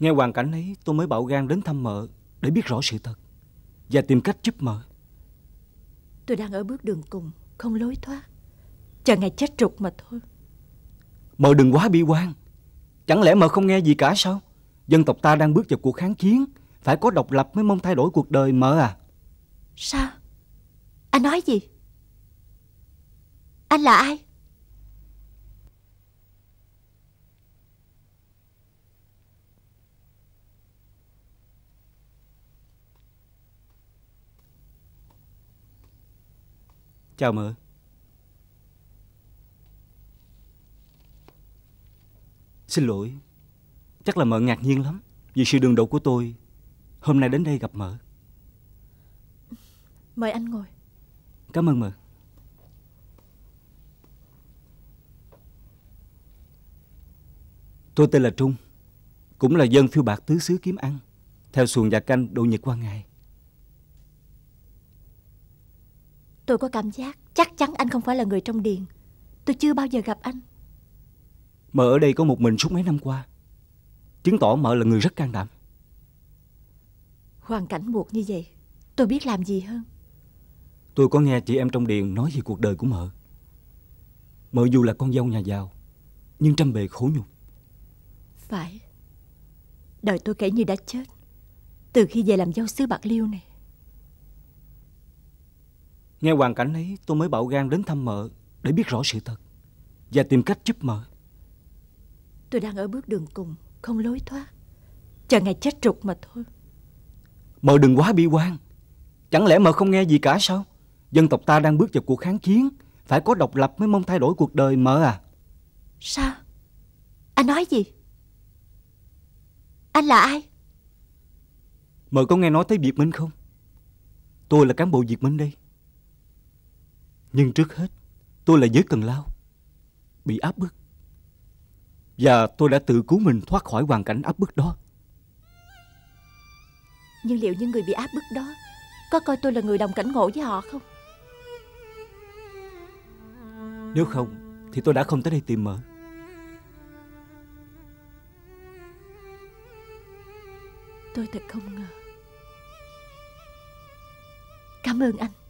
Nghe hoàn cảnh ấy tôi mới bạo gan đến thăm mợ Để biết rõ sự thật Và tìm cách giúp mợ Tôi đang ở bước đường cùng Không lối thoát Chờ ngày chết trục mà thôi Mợ đừng quá bi quan Chẳng lẽ mợ không nghe gì cả sao Dân tộc ta đang bước vào cuộc kháng chiến Phải có độc lập mới mong thay đổi cuộc đời mợ à Sao Anh nói gì Anh là ai Chào mợ. Xin lỗi, chắc là mợ ngạc nhiên lắm vì sự đường đột của tôi hôm nay đến đây gặp mợ. Mời anh ngồi. Cảm ơn mợ. Tôi tên là Trung, cũng là dân phiêu bạc tứ xứ kiếm ăn, theo xuồng và canh độ nhật qua ngày. Tôi có cảm giác chắc chắn anh không phải là người trong điền Tôi chưa bao giờ gặp anh Mợ ở đây có một mình suốt mấy năm qua Chứng tỏ mợ là người rất can đảm Hoàn cảnh buộc như vậy Tôi biết làm gì hơn Tôi có nghe chị em trong điền nói về cuộc đời của mợ Mợ dù là con dâu nhà giàu Nhưng trăm bề khổ nhục Phải Đời tôi kể như đã chết Từ khi về làm dâu xứ Bạc Liêu này Nghe hoàn cảnh ấy tôi mới bạo gan đến thăm mợ Để biết rõ sự thật Và tìm cách giúp mợ Tôi đang ở bước đường cùng Không lối thoát Chờ ngày chết trục mà thôi Mợ đừng quá bi quan Chẳng lẽ mợ không nghe gì cả sao Dân tộc ta đang bước vào cuộc kháng chiến Phải có độc lập mới mong thay đổi cuộc đời mợ à Sao Anh nói gì Anh là ai Mợ có nghe nói tới Việt Minh không Tôi là cán bộ Việt Minh đây nhưng trước hết, tôi là giới cần lao, bị áp bức. Và tôi đã tự cứu mình thoát khỏi hoàn cảnh áp bức đó. Nhưng liệu những người bị áp bức đó có coi tôi là người đồng cảnh ngộ với họ không? Nếu không, thì tôi đã không tới đây tìm mở. Tôi thật không ngờ. Cảm ơn anh.